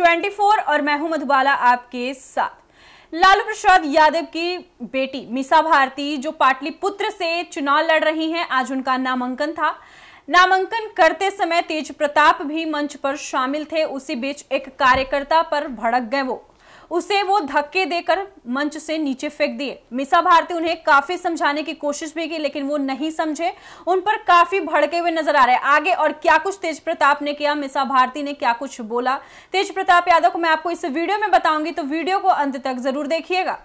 24 और मैं हूं मधुबाला आपके साथ लालू प्रसाद यादव की बेटी मीसा भारती जो पाटलिपुत्र से चुनाव लड़ रही हैं आज उनका नामांकन था नामांकन करते समय तेज प्रताप भी मंच पर शामिल थे उसी बीच एक कार्यकर्ता पर भड़क गए वो उसे वो धक्के देकर मंच से नीचे फेंक दिए मिसा भारती उन्हें काफी समझाने की कोशिश भी की लेकिन वो नहीं समझे उन पर काफी भड़के हुए नजर आ रहे आगे और क्या कुछ तेज प्रताप ने किया मिसा भारती ने क्या कुछ बोला तेज प्रताप यादव को मैं आपको इस वीडियो में बताऊंगी तो वीडियो को अंत तक जरूर देखिएगा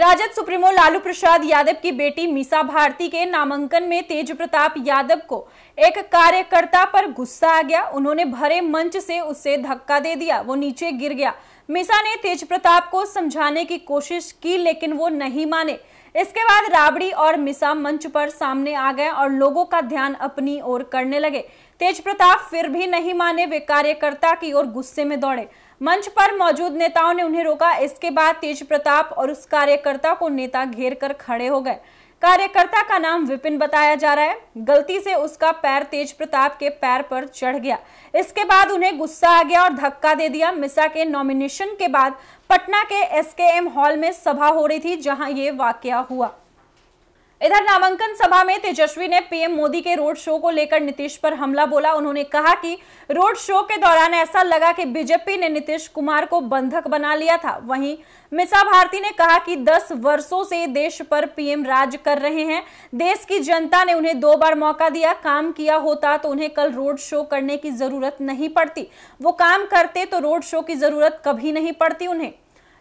राजद सुप्रीमो लालू प्रसाद यादव की बेटी मीसा भारती के नामांकन में तेज प्रताप यादव को एक कार्यकर्ता पर गुस्सा आ गया उन्होंने भरे मंच से उसे धक्का दे दिया वो नीचे गिर गया मीसा ने तेज प्रताप को समझाने की कोशिश की लेकिन वो नहीं माने इसके बाद राबड़ी और मिसा मंच पर सामने आ गए और लोगों का ध्यान अपनी ओर करने लगे तेज प्रताप फिर भी नहीं माने वे कार्यकर्ता की ओर गुस्से में दौड़े मंच पर मौजूद नेताओं ने उन्हें रोका इसके बाद तेज प्रताप और उस कार्यकर्ता को नेता घेर कर खड़े हो गए कार्यकर्ता का नाम विपिन बताया जा रहा है गलती से उसका पैर तेज प्रताप के पैर पर चढ़ गया इसके बाद उन्हें गुस्सा आ गया और धक्का दे दिया मिसा के नॉमिनेशन के बाद पटना के एसकेएम हॉल में सभा हो रही थी जहां ये वाकया हुआ इधर नामांकन सभा में तेजस्वी ने पीएम मोदी के रोड शो को लेकर नीतीश पर हमला बोला उन्होंने कहा कि रोड शो के दौरान ऐसा लगा कि बीजेपी ने नीतीश कुमार को बंधक बना लिया था वहीं मिसा भारती ने कहा कि 10 वर्षों से देश पर पीएम राज कर रहे हैं देश की जनता ने उन्हें दो बार मौका दिया काम किया होता तो उन्हें कल रोड शो करने की जरूरत नहीं पड़ती वो काम करते तो रोड शो की जरूरत कभी नहीं पड़ती उन्हें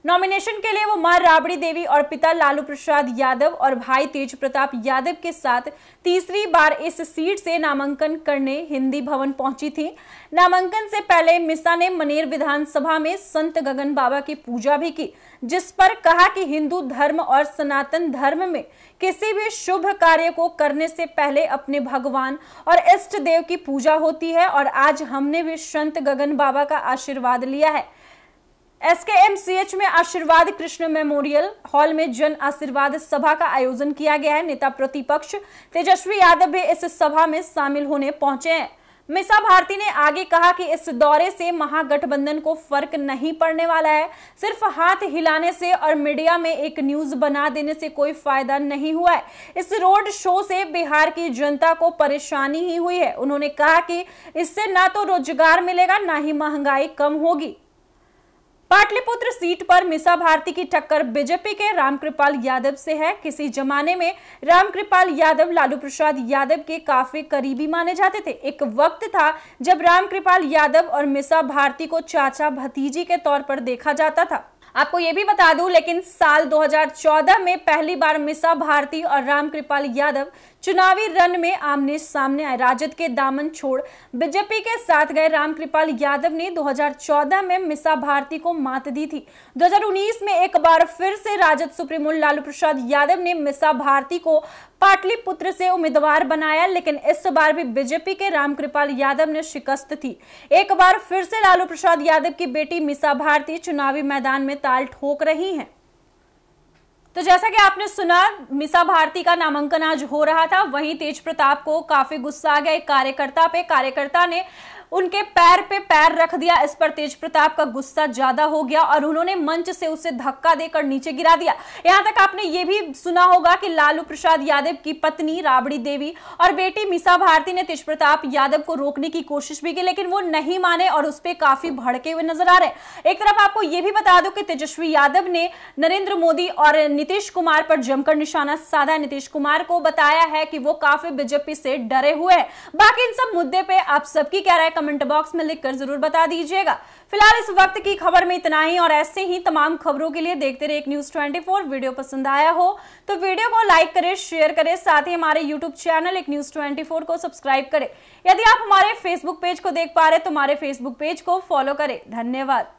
नॉमिनेशन के लिए वो मां राबड़ी देवी और पिता लालू प्रसाद यादव और भाई तेज प्रताप यादव के साथ तीसरी बार इस सीट से नामांकन करने हिंदी भवन पहुंची थी नामांकन से पहले मिसा ने मनेर विधानसभा में संत गगन बाबा की पूजा भी की जिस पर कहा कि हिंदू धर्म और सनातन धर्म में किसी भी शुभ कार्य को करने से पहले अपने भगवान और इष्ट देव की पूजा होती है और आज हमने भी संत गगन बाबा का आशीर्वाद लिया है एसकेएमसीएच में आशीर्वाद कृष्ण मेमोरियल हॉल में जन आशीर्वाद सभा का आयोजन किया गया है नेता प्रतिपक्ष तेजस्वी यादव भी इस सभा में शामिल होने पहुंचे हैं मिसा भारती ने आगे कहा कि इस दौरे से महागठबंधन को फर्क नहीं पड़ने वाला है सिर्फ हाथ हिलाने से और मीडिया में एक न्यूज बना देने से कोई फायदा नहीं हुआ है इस रोड शो से बिहार की जनता को परेशानी ही हुई है उन्होंने कहा कि इससे ना तो रोजगार मिलेगा ना ही महंगाई कम होगी पाटलिपुत्र सीट पर मिसा भारती की टक्कर बीजेपी के रामकृपाल यादव से है किसी जमाने में रामकृपाल यादव लालू प्रसाद यादव के काफी करीबी माने जाते थे एक वक्त था जब रामकृपाल यादव और मिसा भारती को चाचा भतीजी के तौर पर देखा जाता था आपको यह भी बता दूं लेकिन साल 2014 में पहली बार मिसा भारती और रामकृपाल यादव चुनावी रन में आमने सामने आए राजद के दामन छोड़ बीजेपी के साथ गए रामकृपाल यादव ने 2014 में मिसा भारती को मात दी थी 2019 में एक बार फिर से राजद सुप्रीमो लालू प्रसाद यादव ने मिसा भारती को पाटलिपुत्र से उम्मीदवार बनाया लेकिन इस बार भी बीजेपी के रामकृपाल यादव ने शिकस्त थी एक बार फिर से लालू प्रसाद यादव की बेटी मिसा भारती चुनावी मैदान में ताल ठोक रही हैं तो जैसा कि आपने सुना मिसा भारती का नामांकन आज हो रहा था वहीं तेज प्रताप को काफी गुस्सा आ गया एक कार्यकर्ता पे कार्यकर्ता ने उनके पैर पे पैर रख दिया इस पर तेज प्रताप का गुस्सा ज्यादा हो गया और उन्होंने मंच से उसे धक्का देकर नीचे गिरा दिया यहां तक आपने ये भी सुना होगा कि लालू प्रसाद यादव की पत्नी राबड़ी देवी और बेटी मिसा भारती ने तेज प्रताप यादव को रोकने की कोशिश भी की लेकिन वो नहीं माने और उस पर काफी भड़के हुए नजर आ रहे एक तरफ आपको यह भी बता दो कि तेजस्वी यादव ने नरेंद्र मोदी और नीतीश कुमार पर जमकर निशाना साधा नीतीश कुमार को बताया है कि वो काफी बीजेपी से डरे हुए हैं बाकी इन सब मुद्दे पे आप सबकी क्या राय कमेंट बॉक्स में लिखकर जरूर बता दीजिएगा फिलहाल इस वक्त की खबर में इतना ही और ऐसे ही तमाम खबरों के लिए देखते रहे एक न्यूज 24 वीडियो पसंद आया हो तो वीडियो को लाइक करें शेयर करें साथ ही हमारे यूट्यूब चैनल एक न्यूज 24 को सब्सक्राइब करें यदि आप हमारे फेसबुक पेज को देख पा रहे तो हमारे फेसबुक पेज को फॉलो करें धन्यवाद